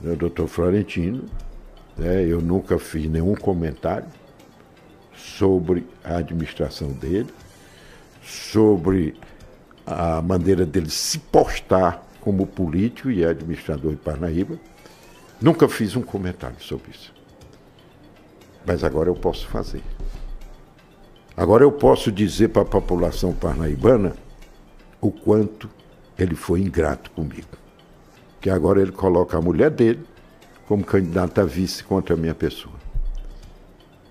né, o doutor Florentino. Né, eu nunca fiz nenhum comentário sobre a administração dele, sobre a maneira dele se postar como político e administrador de Parnaíba. Nunca fiz um comentário sobre isso. Mas agora eu posso fazer. Agora eu posso dizer para a população parnaibana o quanto ele foi ingrato comigo que agora ele coloca a mulher dele como candidata a vice contra a minha pessoa.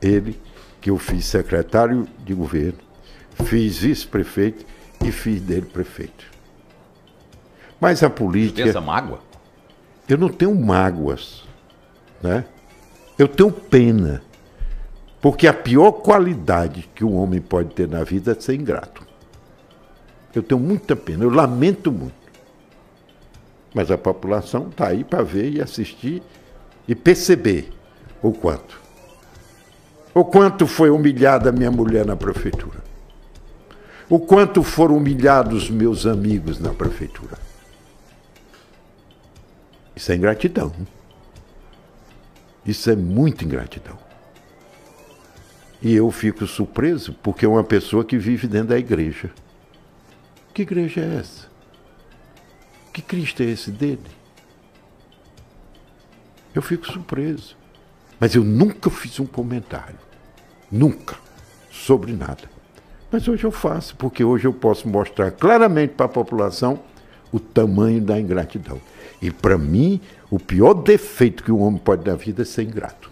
Ele, que eu fiz secretário de governo, fiz vice-prefeito e fiz dele prefeito. Mas a política. essa mágoa? Eu não tenho mágoas. Né? Eu tenho pena. Porque a pior qualidade que um homem pode ter na vida é ser ingrato. Eu tenho muita pena, eu lamento muito. Mas a população está aí para ver e assistir e perceber o quanto. O quanto foi humilhada minha mulher na prefeitura. O quanto foram humilhados meus amigos na prefeitura. Isso é ingratidão. Isso é muita ingratidão. E eu fico surpreso porque é uma pessoa que vive dentro da igreja. Que igreja é essa? Que Cristo é esse dele? Eu fico surpreso. Mas eu nunca fiz um comentário. Nunca. Sobre nada. Mas hoje eu faço, porque hoje eu posso mostrar claramente para a população o tamanho da ingratidão. E para mim, o pior defeito que um homem pode dar na vida é ser ingrato.